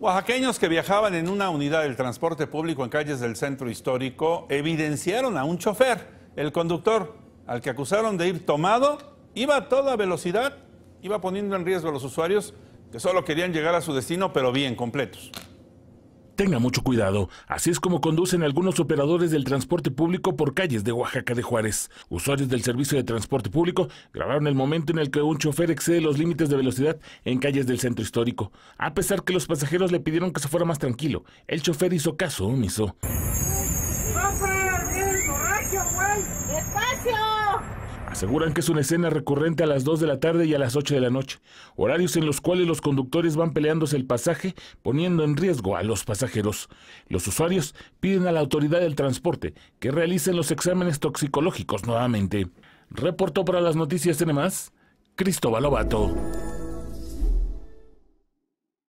Oaxaqueños que viajaban en una unidad del transporte público en calles del centro histórico evidenciaron a un chofer, el conductor, al que acusaron de ir tomado, iba a toda velocidad, iba poniendo en riesgo a los usuarios que solo querían llegar a su destino, pero bien completos. Tenga mucho cuidado. Así es como conducen algunos operadores del transporte público por calles de Oaxaca de Juárez. Usuarios del servicio de transporte público grabaron el momento en el que un chofer excede los límites de velocidad en calles del centro histórico. A pesar que los pasajeros le pidieron que se fuera más tranquilo, el chofer hizo caso omiso. Aseguran que es una escena recurrente a las 2 de la tarde y a las 8 de la noche, horarios en los cuales los conductores van peleándose el pasaje, poniendo en riesgo a los pasajeros. Los usuarios piden a la autoridad del transporte que realicen los exámenes toxicológicos nuevamente. Reportó para las noticias más Cristóbal Obato.